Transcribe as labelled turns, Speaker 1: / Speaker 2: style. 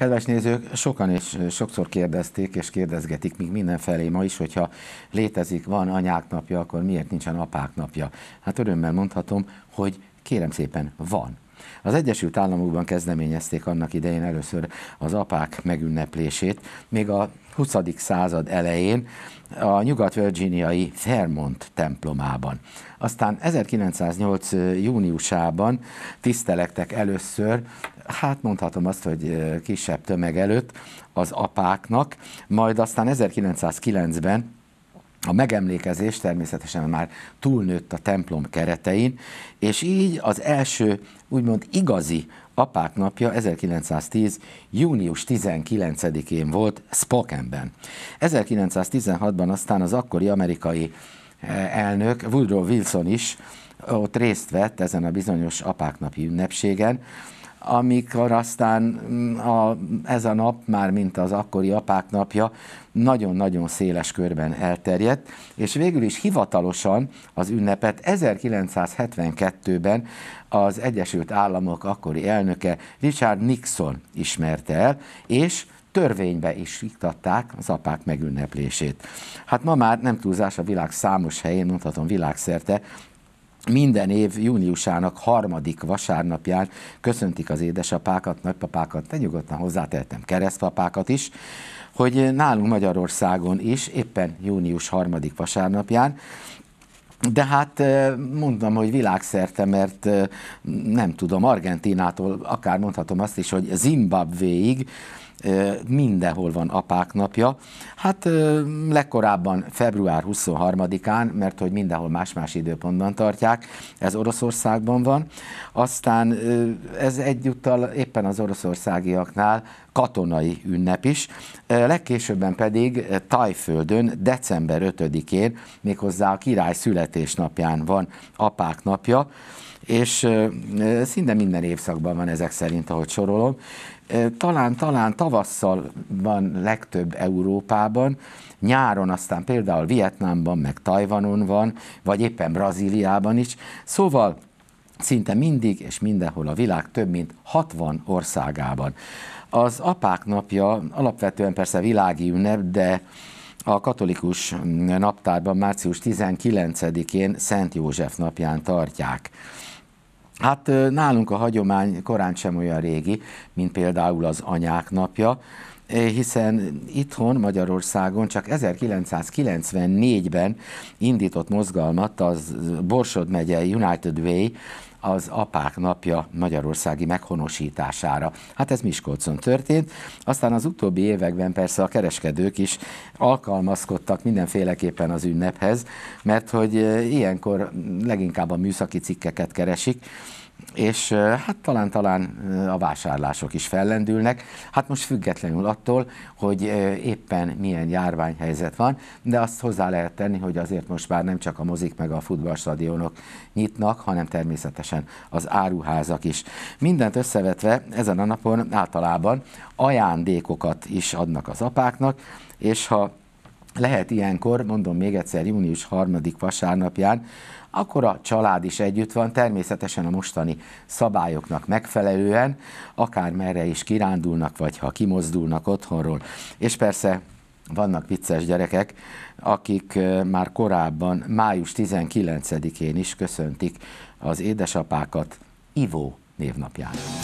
Speaker 1: Kedves nézők, sokan és sokszor kérdezték és kérdezgetik még mindenfelé ma is, hogyha létezik, van anyák napja, akkor miért nincsen apák napja? Hát örömmel mondhatom, hogy kérem szépen van. Az Egyesült Államokban kezdeményezték annak idején először az apák megünneplését, még a 20. század elején a nyugat-virginiai Fairmont templomában. Aztán 1908. júniusában tisztelektek először hát mondhatom azt, hogy kisebb tömeg előtt az apáknak, majd aztán 1909-ben a megemlékezés természetesen már túlnőtt a templom keretein, és így az első úgymond igazi apák napja 1910. június 19-én volt Spokenben. 1916-ban aztán az akkori amerikai e, elnök Woodrow Wilson is ott részt vett ezen a bizonyos apáknapi ünnepségen, amikor aztán mm, a, ez a nap, már mint az akkori apák napja, nagyon-nagyon széles körben elterjedt, és végül is hivatalosan az ünnepet 1972-ben az Egyesült Államok akkori elnöke Richard Nixon ismerte el, és törvénybe is iktatták az apák megünneplését. Hát ma már nem túlzás a világ számos helyén, mondhatom világszerte, minden év júniusának harmadik vasárnapján köszöntik az édesapákat, nagypapákat, de nyugodtan hozzátehetem keresztpapákat is, hogy nálunk Magyarországon is éppen június harmadik vasárnapján de hát mondom, hogy világszerte, mert nem tudom, Argentinától akár mondhatom azt is, hogy Zimbabvéig mindenhol van apák napja. Hát legkorábban február 23-án, mert hogy mindenhol más-más időpontban tartják, ez Oroszországban van. Aztán ez egyúttal éppen az oroszországiaknál katonai ünnep is, legkésőbben pedig Tajföldön december 5-én, méghozzá a király szület születésnapján van apák napja, és szinte minden évszakban van ezek szerint, ahogy sorolom. Talán, talán tavasszal van legtöbb Európában, nyáron aztán például Vietnámban, meg Tajvanon van, vagy éppen Brazíliában is. Szóval szinte mindig és mindenhol a világ több mint 60 országában. Az apák napja alapvetően persze világi ünnep, de a katolikus naptárban március 19-én Szent József napján tartják. Hát nálunk a hagyomány korán sem olyan régi, mint például az anyák napja, hiszen itthon Magyarországon csak 1994-ben indított mozgalmat az Borsod megyei United Way az apák napja magyarországi meghonosítására. Hát ez Miskolcon történt. Aztán az utóbbi években persze a kereskedők is alkalmazkodtak mindenféleképpen az ünnephez, mert hogy eh, ilyenkor leginkább a műszaki cikkeket keresik, és hát talán-talán a vásárlások is fellendülnek. Hát most függetlenül attól, hogy éppen milyen járványhelyzet van, de azt hozzá lehet tenni, hogy azért most már nem csak a mozik meg a futballstadionok nyitnak, hanem természetesen az áruházak is. Mindent összevetve ezen a napon általában ajándékokat is adnak az apáknak, és ha lehet ilyenkor, mondom még egyszer, június 3. vasárnapján, akkor a család is együtt van, természetesen a mostani szabályoknak megfelelően, akár merre is kirándulnak, vagy ha kimozdulnak otthonról. És persze vannak vicces gyerekek, akik már korábban, május 19-én is köszöntik az édesapákat Ivó névnapján.